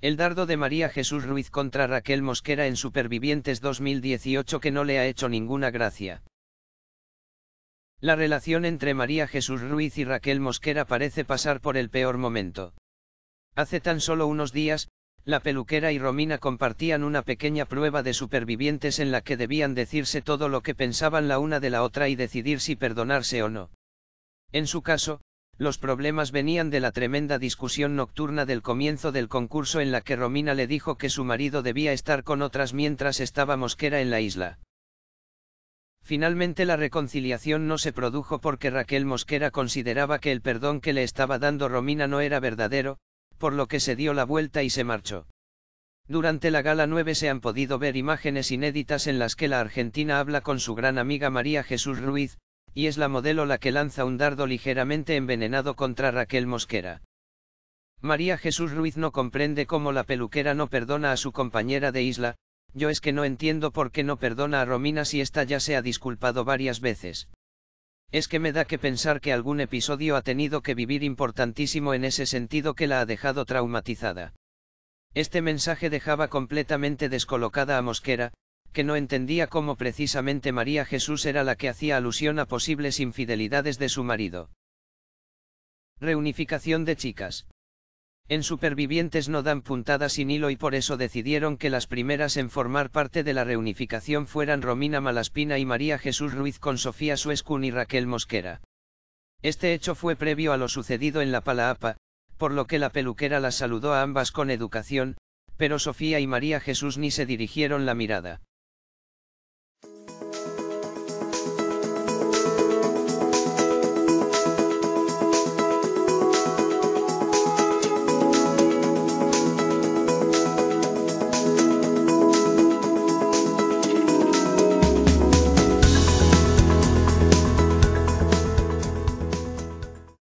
El dardo de María Jesús Ruiz contra Raquel Mosquera en Supervivientes 2018 que no le ha hecho ninguna gracia. La relación entre María Jesús Ruiz y Raquel Mosquera parece pasar por el peor momento. Hace tan solo unos días, la peluquera y Romina compartían una pequeña prueba de supervivientes en la que debían decirse todo lo que pensaban la una de la otra y decidir si perdonarse o no. En su caso, los problemas venían de la tremenda discusión nocturna del comienzo del concurso en la que Romina le dijo que su marido debía estar con otras mientras estaba Mosquera en la isla. Finalmente la reconciliación no se produjo porque Raquel Mosquera consideraba que el perdón que le estaba dando Romina no era verdadero, por lo que se dio la vuelta y se marchó. Durante la gala 9 se han podido ver imágenes inéditas en las que la argentina habla con su gran amiga María Jesús Ruiz, y es la modelo la que lanza un dardo ligeramente envenenado contra Raquel Mosquera. María Jesús Ruiz no comprende cómo la peluquera no perdona a su compañera de isla, yo es que no entiendo por qué no perdona a Romina si ésta ya se ha disculpado varias veces. Es que me da que pensar que algún episodio ha tenido que vivir importantísimo en ese sentido que la ha dejado traumatizada. Este mensaje dejaba completamente descolocada a Mosquera, que no entendía cómo precisamente María Jesús era la que hacía alusión a posibles infidelidades de su marido. Reunificación de chicas. En Supervivientes no dan puntadas sin hilo y por eso decidieron que las primeras en formar parte de la reunificación fueran Romina Malaspina y María Jesús Ruiz con Sofía Suescun y Raquel Mosquera. Este hecho fue previo a lo sucedido en la Palaapa, por lo que la peluquera las saludó a ambas con educación, pero Sofía y María Jesús ni se dirigieron la mirada.